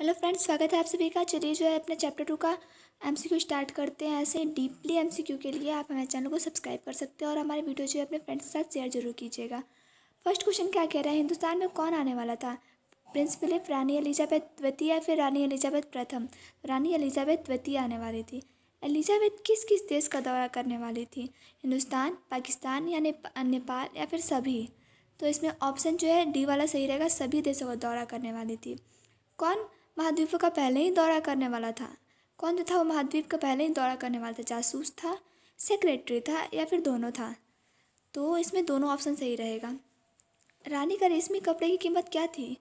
hello friends स्वागत है आप सभी का चलिए जो है अपने चैप्टर टू का एमसीक्यू स्टार्ट करते हैं ऐसे डीपली एमसीक्यू के लिए आप हमारे चैनल को सब्सक्राइब कर सकते हैं और हमारे वीडियो जो है अपने फ्रेंड्स के साथ शेयर जरूर कीजिएगा फर्स्ट क्वेश्चन क्या कह रहा है हिंदुस्तान में कौन आने वाला था प्रिंस फिलिप रानी एलिजाबेथ द्वितीय या फिर रानी एलिजाबेथ प्रथम रानी एलिजाबेथ द्वितीय आने वाली थी एलिजाबेथ किस किस देश का दौरा करने वाली थी हिंदुस्तान पाकिस्तान या नेपाल या फिर सभी तो इसमें ऑप्शन जो है डी वाला सही रहेगा सभी देशों का दौरा करने वाली थी कौन महाद्वीप का पहले ही दौरा करने वाला था कौन जो था वो महाद्वीप का पहले ही दौरा करने वाला था जासूस था सेक्रेटरी था या फिर दोनों था तो इसमें दोनों ऑप्शन सही रहेगा रानी का रेशमी कपड़े की कीमत क्या थी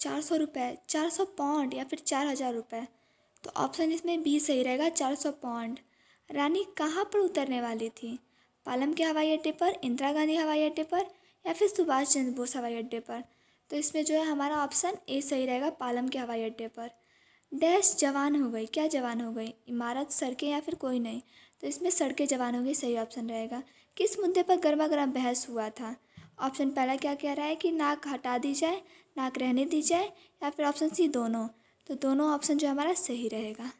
चार सौ रुपये चार सौ पाउंड या फिर चार हज़ार रुपये तो ऑप्शन इसमें बी सही रहेगा चार सौ पाउंड रानी कहाँ पर उतरने वाली थी पालम के हवाई अड्डे पर इंदिरा गांधी हवाई अड्डे पर या फिर सुभाष चंद्र बोस हवाई अड्डे पर तो इसमें जो है हमारा ऑप्शन ए सही रहेगा पालम के हवाई अड्डे पर डैश जवान हो गई क्या जवान हो गई इमारत सड़कें या फिर कोई नहीं तो इसमें सड़कें जवान गई सही ऑप्शन रहेगा किस मुद्दे पर गर्मा गर्म बहस हुआ था ऑप्शन पहला क्या कह रहा है कि नाक हटा दी जाए नाक रहने दी जाए या फिर ऑप्शन सी दोनों तो दोनों ऑप्शन जो हमारा सही रहेगा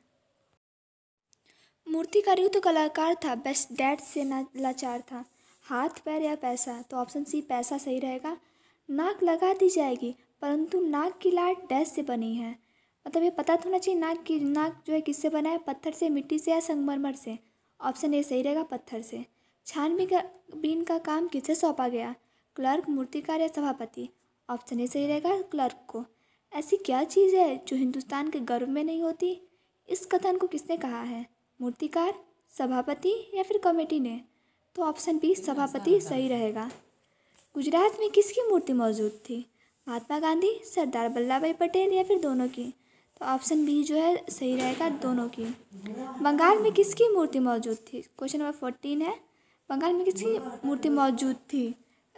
मूर्तिकारी तो कलाकार था बेस्ट डैट से ना लाचार था हाथ पैर या पैसा तो ऑप्शन सी पैसा सही रहेगा नाक लगा दी जाएगी परंतु नाक की लाट डैश से बनी है मतलब ये पता तो होना चाहिए नाक की नाक जो है किससे बना है पत्थर से मिट्टी से या संगमरमर से ऑप्शन ए सही रहेगा पत्थर से छानबीन का बीन का काम किसे सौंपा गया क्लर्क मूर्तिकार या सभापति ऑप्शन ए सही रहेगा क्लर्क को ऐसी क्या चीज़ है जो हिंदुस्तान के गर्व में नहीं होती इस कथन को किसने कहा है मूर्तिकार सभापति या फिर कमेटी ने तो ऑप्शन बी सभापति सही रहेगा गुजरात में किसकी मूर्ति मौजूद थी महात्मा गांधी सरदार वल्लभ भाई पटेल या फिर दोनों की तो ऑप्शन बी जो है सही रहेगा दोनों की बंगाल में किसकी मूर्ति मौजूद थी क्वेश्चन नंबर फोर्टीन है बंगाल में किसकी मूर्ति मौजूद थी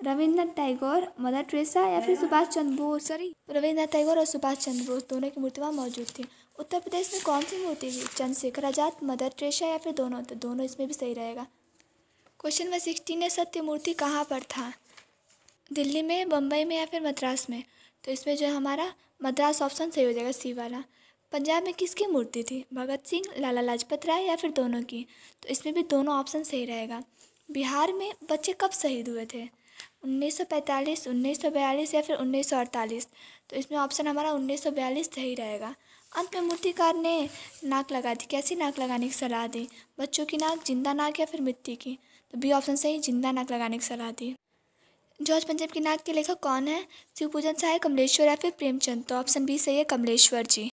रविंद्रनाथ टैगोर मदर ट्रेसा या फिर सुभाष चंद्र बोस सॉरी रविंद्रनाथ टैगोर और सुभाष चंद्र बोस दोनों की मूर्ति वहाँ मौजूद थी उत्तर प्रदेश में कौन सी मूर्ति थी चंद्रशेखर आजाद मदर ट्रेसा या फिर दोनों तो दोनों इसमें भी सही रहेगा क्वेश्चन नंबर सिक्सटीन है सत्य मूर्ति कहाँ पर था दिल्ली में बम्बई में या फिर मद्रास में तो इसमें जो है हमारा मद्रास ऑप्शन सही हो जाएगा सी वाला पंजाब में किसकी मूर्ति थी भगत सिंह लाला लाजपत राय या फिर दोनों की तो इसमें भी दोनों ऑप्शन सही रहेगा बिहार में बच्चे कब शहीद हुए थे 1945, 1942 या फिर 1948 तो इसमें ऑप्शन हमारा 1942 सही रहेगा अंत में मूर्तिकार ने नाक लगा दी कैसी नाक लगाने की सलाह दी बच्चों की नाक जिंदा नाक या फिर मिट्टी की तो बी ऑप्शन सही जिंदा नाक लगाने की सलाह दी जॉर्ज पंजाब के नाग के लेखक कौन है शिवपूजन साहे कमलेश्वर या फिर प्रेमचंद तो ऑप्शन बी सही है कमलेश्वर जी